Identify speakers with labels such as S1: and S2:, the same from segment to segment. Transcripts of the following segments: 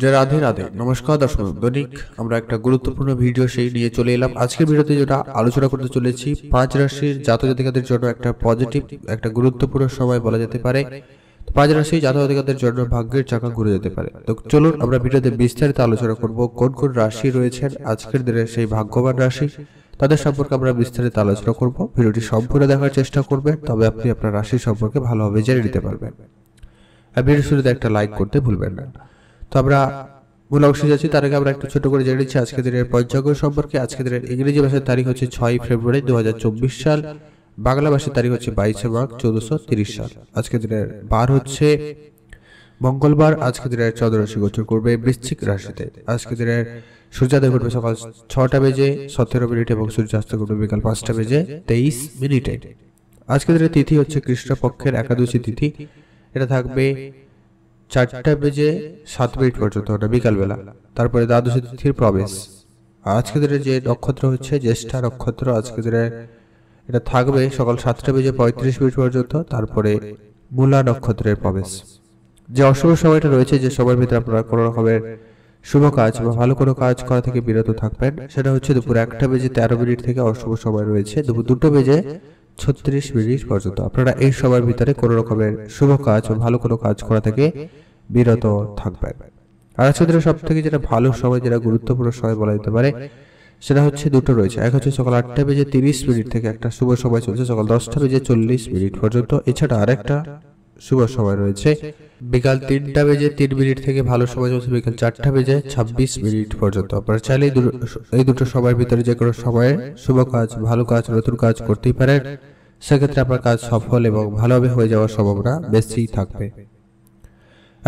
S1: যে রাধে রাধে নমস্কার দর্শক দৈনিক আমরা একটা গুরুত্বপূর্ণ ভিডিও সেই নিয়ে চলে এলাম আজকের ভিডিওতে যেটা আলোচনা করতে চলেছি পাঁচ রাশির জাত জাতিকাদের জন্য একটা পজিটিভ একটা গুরুত্বপূর্ণ সময় বলা যেতে পারে পাঁচ রাশি জাত জাতিকাদের জন্য ভাগ্যের চাকা ঘুরে যেতে পারে তো চলুন আমরা ভিডিওতে বিস্তারিত আলোচনা করব কোন কোন রাশি রয়েছেন আজকের দিনের সেই ভাগ্যবান রাশি তাদের সম্পর্কে আমরা বিস্তারিত আলোচনা করব ভিডিওটি সম্পূর্ণ দেখার চেষ্টা করবেন তবে আপনি আপনার রাশি সম্পর্কে ভালোভাবে জেনে নিতে পারবেন আর ভিডিও শুরুতে একটা লাইক করতে ভুলবেন না তো আমরা মূল অংশে যাচ্ছি তার আগে আমরা একটু ছোট করে জেনে নিচ্ছি আজকের দিনের পঞ্চাঙ্গ সম্পর্কে আজকের দিনের ইংরেজি ভাষার তারিখ হচ্ছে ছয় ফেব্রুয়ারি দু সাল বাংলা ভাষার তারিখ হচ্ছে বাইশে মার্চ চোদ্দশো তিরিশ সাল আজকের দিনের বার হচ্ছে মঙ্গলবার আজকে দিনের চন্দ্ররাশি গোচর করবে বৃশ্চিক রাশিতে আজকে দিনের সূর্যোদয় ঘটবে সকাল ছটা বেজে সতেরো মিনিট এবং সূর্যাস্ত ঘটবে বিকাল পাঁচটা বেজে তেইশ মিনিটে আজকে দিনের তিথি হচ্ছে কৃষ্ণপক্ষের একাদশী তিথি এটা থাকবে চারটা বেজে সাত মিনিট পর্যন্ত ওটা বিকালবেলা তারপরে দ্বাদশ তিথির প্রবেশ আজকে দিনে যে নক্ষত্র হচ্ছে জ্যেষ্ঠা নক্ষত্র আজকে দিনে এটা থাকবে সকাল সাতটা বেজে পঁয়ত্রিশ মিনিট পর্যন্ত তারপরে মূলা নক্ষত্রের প্রবেশ যে অশুভ সময়টা রয়েছে যে সময়ের ভিতরে আপনারা কোনো রকমের শুভ কাজ বা ভালো কোনো কাজ করা থেকে বিরত থাকবেন সেটা হচ্ছে দুপুর একটা বেজে তেরো মিনিট থেকে অশুভ সময় রয়েছে দুপুর দুটো বেজে ছত্রিশ মিনিট পর্যন্ত আপনারা এই সময়ের ভিতরে কোনো রকমের শুভ কাজ বা ভালো কোনো কাজ করা থেকে বিরত থাকবেন আর সব থেকে যেটা ভালো সময় যেটা গুরুত্বপূর্ণ সময় বলা যেতে পারে সেটা হচ্ছে দুটো রয়েছে এক হচ্ছে সকাল আটটা বেজে তিরিশ মিনিট থেকে একটা শুভ সময় চলছে সকাল দশটা বেজে চল্লিশ মিনিট পর্যন্ত এছাড়া আরেকটা শুভ সময় রয়েছে বিকাল তিনটা বেজে তিন মিনিট থেকে ভালো সময় চলছে বিকাল চারটা বেজে ছাব্বিশ মিনিট পর্যন্ত আপনারা চাইলে এই দুটো সময়ের ভিতরে যে কোনো সময়ে শুভ কাজ ভালো কাজ নতুন কাজ করতেই পারেন সেক্ষেত্রে আপনার কাজ সফল এবং ভালোভাবে হয়ে যাওয়ার সম্ভাবনা বেশি থাকবে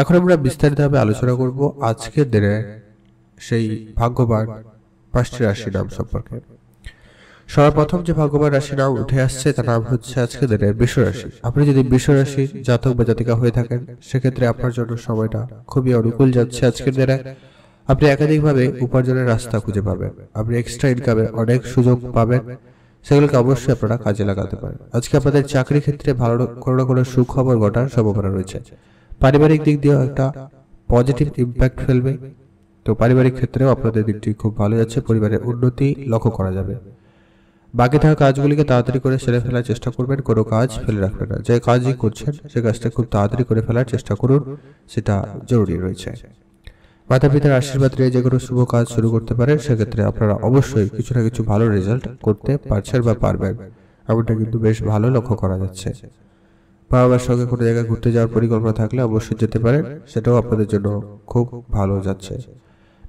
S1: এখন আমরা বিস্তারিতভাবে আলোচনা করব আজকের দিনে সেই ভাগ্যবান পাঁচটি রাশি নাম সম্পর্কে সর্বপ্রথম যে ভাগ্যবান রাশি নাম উঠে আসছে তার নাম হচ্ছে আজকে দিনের রাশি আপনি যদি রাশি জাতক বা জাতিকা হয়ে থাকেন সেক্ষেত্রে আপনার জন্য সময়টা খুবই অনুকূল যাচ্ছে আজকের দিনে আপনি একাধিকভাবে উপার্জনের রাস্তা খুঁজে পাবেন আপনি এক্সট্রা ইনকামের অনেক সুযোগ পাবেন সেগুলোকে অবশ্যই আপনারা কাজে লাগাতে পারেন আজকে আপনাদের চাকরি ক্ষেত্রে ভালো কোনো না কোনো সুখবর ঘটার সম্ভাবনা রয়েছে পারিবারিক দিক দিয়েও একটা পজিটিভ ইম্প্যাক্ট ফেলবে তো পারিবারিক ক্ষেত্রেও আপনাদের দিকটি খুব ভালো যাচ্ছে পরিবারের উন্নতি লক্ষ্য করা যাবে বাকি থাকা কাজগুলিকে তাড়াতাড়ি করে সেরে ফেলার চেষ্টা করবেন কোনো কাজ ফেলে রাখবেন না যে কাজই করছেন সে কাজটা খুব তাড়াতাড়ি করে ফেলার চেষ্টা করুন সেটা জরুরি রয়েছে মাতা পিতার আশীর্বাদ নিয়ে যে কোনো শুভ কাজ শুরু করতে পারেন সেক্ষেত্রে আপনারা অবশ্যই কিছু না কিছু ভালো রেজাল্ট করতে পারছেন বা পারবেন এমনটা কিন্তু বেশ ভালো লক্ষ্য করা যাচ্ছে বাবার সঙ্গে কোনো জায়গায় ঘুরতে যাওয়ার পরিকল্পনা থাকলে অবশ্যই যেতে পারেন সেটাও আপনাদের জন্য খুব ভালো যাচ্ছে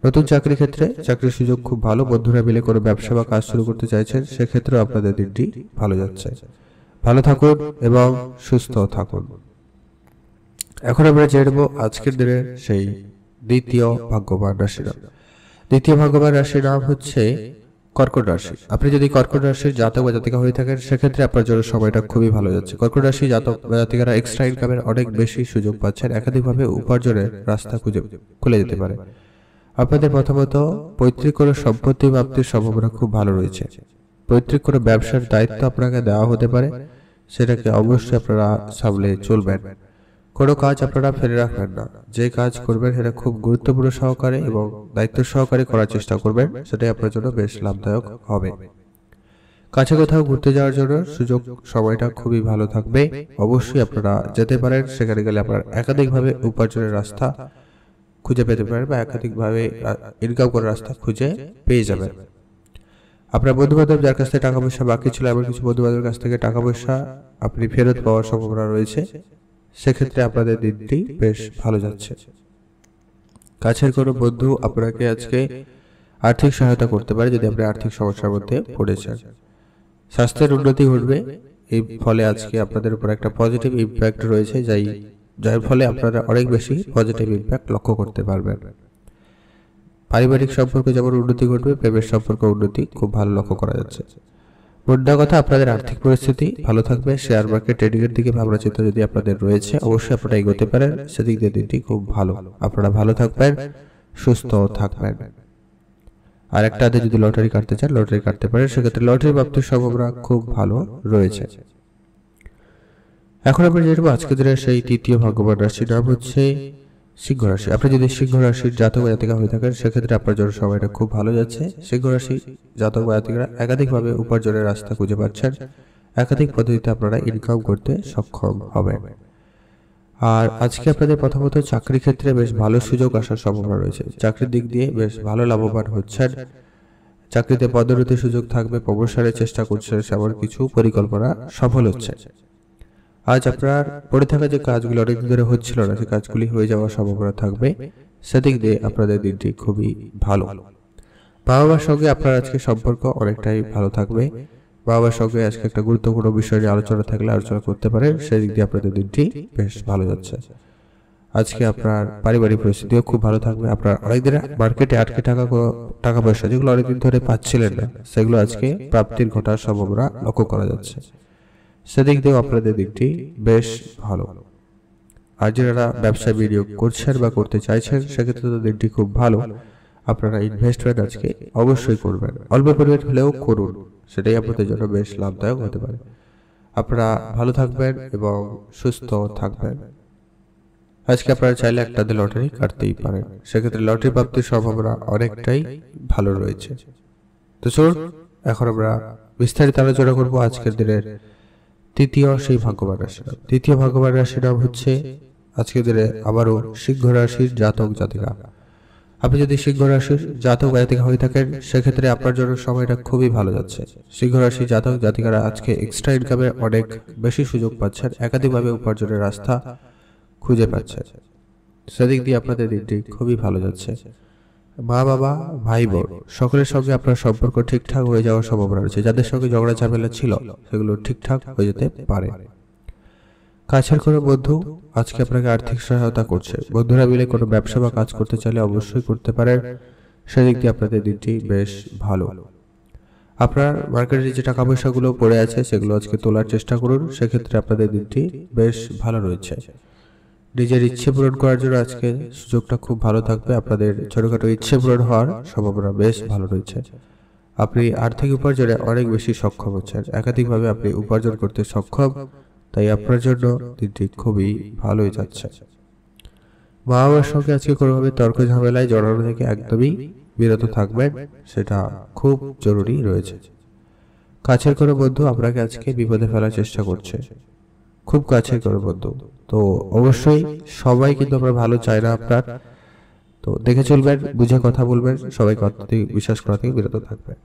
S1: নতুন চাকরির ক্ষেত্রে চাকরির সুযোগ খুব ভালো বন্ধুরা মিলে কোনো ব্যবসা বা কাজ শুরু করতে চাইছেন সেক্ষেত্রেও আপনাদের দিনটি ভালো যাচ্ছে ভালো থাকুন এবং সুস্থ থাকুন এখন আমরা জেনে নেব আজকের দিনের সেই দ্বিতীয় ভাগ্যবান রাশির দ্বিতীয় ভাগ্যবান রাশির নাম হচ্ছে কর্কট রাশি আপনি যদি কর্কট রাশির জাতক বা জাতিকা হয়ে থাকেন সেক্ষেত্রে আপনার জন্য সময়টা খুবই ভালো যাচ্ছে কর্কট রাশি জাতক বা জাতিকারা এক্সট্রা ইনকামের অনেক বেশি সুযোগ পাচ্ছেন একাধিকভাবে উপার্জনের রাস্তা খুঁজে খুলে যেতে পারে আপনাদের প্রথমত পৈতৃক কোনো সম্পত্তি প্রাপ্তির সম্ভাবনা খুব ভালো রয়েছে পৈতৃক কোনো ব্যবসার দায়িত্ব আপনাকে দেওয়া হতে পারে সেটাকে অবশ্যই আপনারা সামলে চলবেন কোনো কাজ আপনারা ফেলে রাখবেন না যে কাজ করবেন সেটা খুব গুরুত্বপূর্ণ সহকারে এবং দায়িত্ব সহকারে করার চেষ্টা করবেন সেটাই আপনার জন্য বেশ লাভদায়ক হবে কাছে কোথাও ঘুরতে যাওয়ার জন্য সুযোগ সময়টা খুবই ভালো থাকবে অবশ্যই আপনারা যেতে পারেন সেখানে গেলে আপনার একাধিকভাবে উপার্জনের রাস্তা খুঁজে পেতে পারেন বা একাধিকভাবে ইনকাম করার রাস্তা খুঁজে পেয়ে যাবেন আপনার বন্ধুবান্ধব যার কাছ থেকে টাকা পয়সা বাকি ছিল এমন কিছু বন্ধুবান্ধবের কাছ থেকে টাকা পয়সা আপনি ফেরত পাওয়ার সম্ভাবনা রয়েছে সেক্ষেত্রে আপনাদের দিনটি বেশ ভালো যাচ্ছে কাছের কোনো বন্ধু আপনাকে আজকে আর্থিক সহায়তা করতে পারে যদি আপনি আর্থিক সমস্যার মধ্যে পড়েছেন স্বাস্থ্যের উন্নতি ঘটবে এই ফলে আজকে আপনাদের উপর একটা পজিটিভ ইম্প্যাক্ট রয়েছে যাই যার ফলে আপনারা অনেক বেশি পজিটিভ ইম্প্যাক্ট লক্ষ্য করতে পারবেন পারিবারিক সম্পর্কে যেমন উন্নতি ঘটবে প্রেমের সম্পর্কে উন্নতি খুব ভালো লক্ষ্য করা যাচ্ছে মোদ্দা কথা আপনাদের আর্থিক পরিস্থিতি ভালো থাকবে শেয়ার মার্কেট ট্রেডিং এর দিকে ভাবনা চিন্তা যদি আপনাদের রয়েছে অবশ্যই আপনারা এগোতে পারেন সেদিক দিয়ে দিনটি খুব ভালো আপনারা ভালো থাকবেন সুস্থ থাকবেন আর একটা যদি লটারি কাটতে চান লটারি কাটতে পারেন সেক্ষেত্রে লটারি প্রাপ্তি সম্ভাবনা খুব ভালো রয়েছে এখন আমরা যেটা আজকে দিনের সেই তৃতীয় ভাগ্যবান রাশির নাম হচ্ছে সিংহ রাশি আপনি যদি সিংহ রাশির জাতক জাতিকা হয়ে থাকেন সেক্ষেত্রে আপনার জন্য সময়টা খুব ভালো যাচ্ছে সিংহ রাশি জাতক জাতিকরা একাধিকভাবে উপার্জনের রাস্তা খুঁজে পাচ্ছেন একাধিক পদ্ধতিতে আপনারা ইনকাম করতে সক্ষম হবেন আর আজকে আপনাদের প্রথমত চাকরি ক্ষেত্রে বেশ ভালো সুযোগ আসার সম্ভাবনা রয়েছে চাকরির দিক দিয়ে বেশ ভালো লাভবান হচ্ছেন চাকরিতে পদোন্নতির সুযোগ থাকবে প্রবসারের চেষ্টা করছেন সেমন কিছু পরিকল্পনা সফল হচ্ছে আজ আপনার পড়ে থাকা যে কাজগুলো অনেকদিন ধরে হচ্ছিল না সে কাজগুলি হয়ে যাওয়ার সম্ভাবনা থাকবে সেদিক দিয়ে আপনাদের দিনটি খুবই ভালো বাবা মার সঙ্গে আপনার আজকে সম্পর্ক অনেকটাই ভালো থাকবে বাবার সঙ্গে আজকে একটা গুরুত্বপূর্ণ বিষয় নিয়ে আলোচনা থাকলে আলোচনা করতে পারে সেদিক দিয়ে আপনাদের দিনটি বেশ ভালো যাচ্ছে আজকে আপনার পারিবারিক পরিস্থিতিও খুব ভালো থাকবে আপনার অনেকদিন মার্কেটে আটকে টাকা টাকা পয়সা যেগুলো অনেকদিন ধরে পাচ্ছিলেন না সেগুলো আজকে প্রাপ্তির ঘটার সম্ভাবনা লক্ষ্য করা যাচ্ছে সেদিক দিয়েও আপনাদের দিকটি বেশ ভালো আর যারা ব্যবসা বিনিয়োগ করছেন বা করতে চাইছেন সেক্ষেত্রে তো দিকটি খুব ভালো আপনারা ইনভেস্টমেন্ট আজকে অবশ্যই করবেন অল্প পরিমাণ হলেও করুন সেটাই আপনাদের জন্য বেশ লাভদায়ক হতে পারে আপনারা ভালো থাকবেন এবং সুস্থ থাকবেন আজকে আপনারা চাইলে একটা লটারি কাটতেই পারেন সেক্ষেত্রে লটারি প্রাপ্তির সম্ভাবনা অনেকটাই ভালো রয়েছে তো চলুন এখন আমরা বিস্তারিত আলোচনা করবো আজকের দিনের তৃতীয় সেই ভাগ্যবান রাশির তৃতীয় ভাগ্যবান রাশির নাম হচ্ছে আজকে দিনে আবারও সিংহ রাশির জাতক জাতিকা আপনি যদি সিংহ রাশির জাতক জাতিকা হয়ে থাকেন সেক্ষেত্রে আপনার জন্য সময়টা খুবই ভালো যাচ্ছে সিংহ রাশির জাতক জাতিকারা আজকে এক্সট্রা ইনকামের অনেক বেশি সুযোগ পাচ্ছেন একাধিকভাবে উপার্জনের রাস্তা খুঁজে পাচ্ছেন সেদিক দিয়ে আপনাদের দিনটি খুবই ভালো যাচ্ছে মা বাবা ভাই বোন সকলের সঙ্গে আপনার সম্পর্ক ঠিকঠাক হয়ে যাওয়ার সম্ভাবনা রয়েছে যাদের সঙ্গে ঝগড়া ঝামেলা ছিল সেগুলো ঠিকঠাক হয়ে যেতে পারে কাছের কোনো বন্ধু আজকে আপনাকে আর্থিক সহায়তা করছে বন্ধুরা মিলে কোনো ব্যবসা বা কাজ করতে চাইলে অবশ্যই করতে পারেন সেদিক দিয়ে আপনাদের দিনটি বেশ ভালো আপনার মার্কেটে যে টাকা পয়সাগুলো পড়ে আছে সেগুলো আজকে তোলার চেষ্টা করুন সেক্ষেত্রে আপনাদের দিনটি বেশ ভালো রয়েছে নিজের ইচ্ছে পূরণ করার জন্য আজকে সুযোগটা খুব ভালো থাকবে আপনাদের ছোটোখাটো ইচ্ছে পূরণ হওয়ার সম্ভাবনা বেশ ভালো রয়েছে আপনি আর্থিক উপার্জনে অনেক বেশি সক্ষম হচ্ছেন একাধিকভাবে আপনি উপার্জন করতে সক্ষম তাই আপনার জন্য দিনটি খুবই ভালোই যাচ্ছে মা বাবার সঙ্গে আজকে কোনোভাবে তর্ক ঝামেলায় জড়ানো থেকে একদমই বিরত থাকবেন সেটা খুব জরুরি রয়েছে কাছের কোনো বন্ধু আপনাকে আজকে বিপদে ফেলার চেষ্টা করছে খুব কাছের কোনো বন্ধু তো অবশ্যই সবাই কিন্তু আমরা ভালো চাই না আপনার তো দেখে চলবেন বুঝে কথা বলবেন কথা থেকে বিশ্বাস করা থেকে বিরত থাকবেন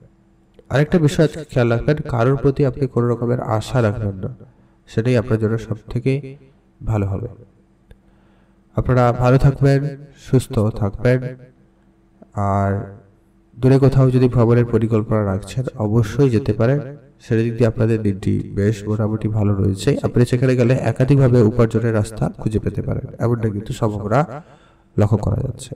S1: আরেকটা বিষয় খেয়াল রাখবেন কারোর প্রতি আপনি কোনো রকমের আশা রাখবেন না সেটাই আপনার জন্য সব থেকে ভালো হবে আপনারা ভালো থাকবেন সুস্থ থাকবেন আর দূরে কোথাও যদি ভ্রমণের পরিকল্পনা রাখছেন অবশ্যই যেতে পারেন সেদিক দিয়ে আপনাদের দিনটি বেশ মোটামুটি ভালো রয়েছে আপনি সেখানে গেলে একাধিকভাবে উপার্জনের রাস্তা খুঁজে পেতে পারেন এমনটা কিন্তু সম্ভাবনা লক্ষ্য করা যাচ্ছে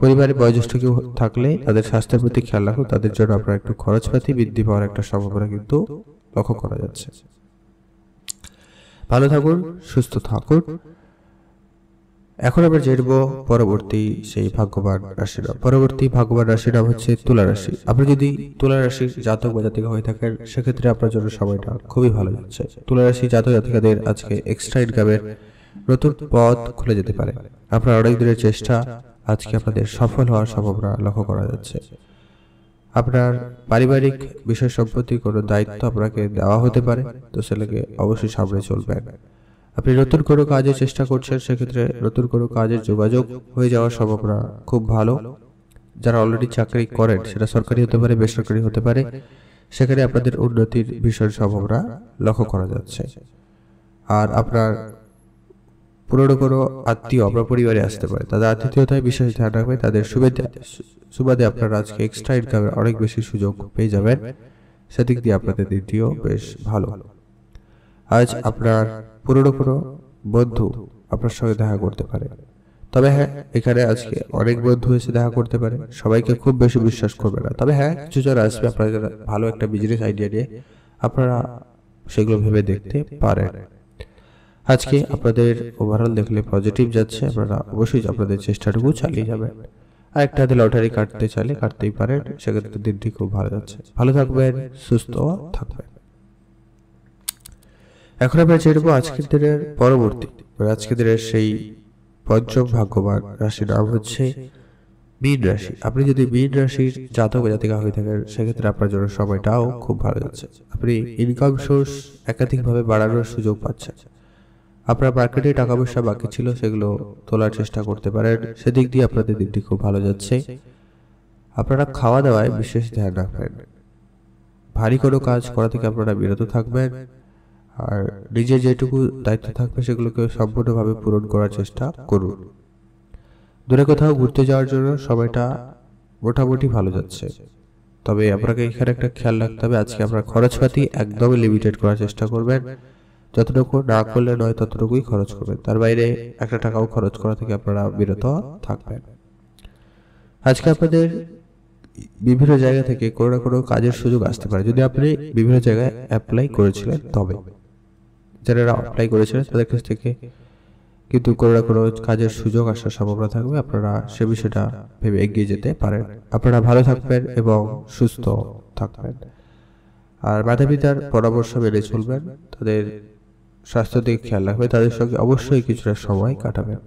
S1: পরিবারে বয়োজ্যেষ্ঠ কেউ থাকলে তাদের স্বাস্থ্যের প্রতি খেয়াল রাখুন তাদের জন্য আপনার একটু খরচপাতি বৃদ্ধি পাওয়ার একটা সম্ভাবনা কিন্তু লক্ষ্য করা যাচ্ছে ভালো থাকুন সুস্থ থাকুন এখন আমরা জেনব পরবর্তী সেই ভাগ্যবান রাশিরা পরবর্তী ভাগ্যবান নাম হচ্ছে তুলা রাশি আপনি যদি তুলা রাশির জাতক বা জাতিকা হয়ে থাকেন সেক্ষেত্রে আপনার জন্য সময়টা খুবই ভালো যাচ্ছে তুলা রাশি জাতক জাতিকাদের আজকে এক্সট্রা ইনকামের নতুন পথ খুলে যেতে পারে আপনার অনেক দিনের চেষ্টা আজকে আপনাদের সফল হওয়ার সম্ভাবনা লক্ষ্য করা যাচ্ছে আপনার পারিবারিক বিষয় সম্পত্তি কোনো দায়িত্ব আপনাকে দেওয়া হতে পারে তো সেটাকে অবশ্যই সামনে চলবেন আপনি নতুন কোনো কাজের চেষ্টা করছেন সেক্ষেত্রে নতুন কোনো কাজের যোগাযোগ হয়ে যাওয়ার সম্ভাবনা খুব ভালো যারা অলরেডি চাকরি করেন সেটা সরকারি হতে পারে বেসরকারি হতে পারে সেখানে আপনাদের উন্নতির ভীষণ সম্ভাবনা লক্ষ্য করা যাচ্ছে আর আপনার পুরনো কোনো আত্মীয় আপনার পরিবারে আসতে পারে তাদের আতিথ্যতায় বিশেষ ধ্যান রাখবে তাদের সুবিধা সুবাদে আপনারা আজকে এক্সট্রা ইনকামের অনেক বেশি সুযোগ পেয়ে যাবেন সেদিক দিয়ে আপনাদের দিনটিও বেশ ভালো আজ আপনার পুরোনো বৌদ্ধ বন্ধু আপনার সঙ্গে দেখা করতে পারে তবে হ্যাঁ এখানে আজকে অনেক বন্ধু এসে দেখা করতে পারে সবাইকে খুব বেশি বিশ্বাস করবে না তবে হ্যাঁ কিছু যারা আসবে আপনারা ভালো একটা বিজনেস আইডিয়া নিয়ে আপনারা সেগুলো ভেবে দেখতে পারেন আজকে আপনাদের ওভারঅল দেখলে পজিটিভ যাচ্ছে আপনারা অবশ্যই আপনাদের চেষ্টাটুকু চালিয়ে যাবেন আর একটা হাতে লটারি কাটতে চাইলে কাটতেই পারেন সেক্ষেত্রে দিনটি খুব ভালো যাচ্ছে ভালো থাকবেন সুস্থ থাকবেন এখন আমরা জেনবো আজকের দিনের পরবর্তী আজকের দিনের সেই পঞ্চম ভাগ্যবান রাশির নাম হচ্ছে মীন রাশি আপনি যদি মীন রাশির জাতক জাতিকা হয়ে থাকেন সেক্ষেত্রে আপনার জন্য সময়টাও খুব ভালো যাচ্ছে আপনি ইনকাম সোর্স একাধিকভাবে বাড়ানোর সুযোগ পাচ্ছেন আপনার মার্কেটে টাকা পয়সা বাকি ছিল সেগুলো তোলার চেষ্টা করতে পারেন সেদিক দিয়ে আপনাদের দিনটি খুব ভালো যাচ্ছে আপনারা খাওয়া দাওয়ায় বিশেষ ধ্যান রাখবেন ভারী কোনো কাজ করা থেকে আপনারা বিরত থাকবেন আর নিজে যেটুকু দায়িত্ব থাকবে সেগুলোকে সম্পূর্ণভাবে পূরণ করার চেষ্টা করুন দূরে কোথাও ঘুরতে যাওয়ার জন্য সময়টা মোটামুটি ভালো যাচ্ছে তবে আপনাকে এখানে একটা খেয়াল রাখতে হবে আজকে আপনার খরচপাতি একদমই লিমিটেড করার চেষ্টা করবেন যতটুকু না করলে নয় ততটুকুই খরচ করবেন তার বাইরে একটা টাকাও খরচ করা থেকে আপনারা বিরত থাকবেন আজকে আপনাদের বিভিন্ন জায়গা থেকে কোনো না কোনো কাজের সুযোগ আসতে পারে যদি আপনি বিভিন্ন জায়গায় অ্যাপ্লাই করেছিলেন তবে যারা অ্যাপ্লাই করেছিলেন তাদের কাছ থেকে কিন্তু কোনো না কোনো কাজের সুযোগ আসার সম্ভাবনা থাকবে আপনারা সে বিষয়টা ভেবে এগিয়ে যেতে পারেন আপনারা ভালো থাকবেন এবং সুস্থ থাকবেন আর মাতা পিতার পরামর্শ মেনে চলবেন তাদের স্বাস্থ্য দিকে খেয়াল রাখবেন তাদের সঙ্গে অবশ্যই কিছুটা সময় কাটাবেন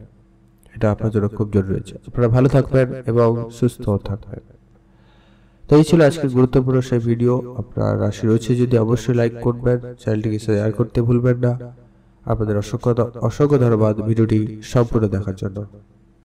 S1: এটা আপনার জন্য খুব জরুরি আছে আপনারা ভালো থাকবেন এবং সুস্থ থাকবেন তো এই ছিল আজকের গুরুত্বপূর্ণ সেই ভিডিও আপনার রাশি রয়েছে যদি অবশ্যই লাইক করবেন চ্যানেলটিকে শেয়ার করতে ভুলবেন না আপনাদের অসংখ্য অসংখ্য ধন্যবাদ ভিডিওটি সম্পূর্ণ দেখার জন্য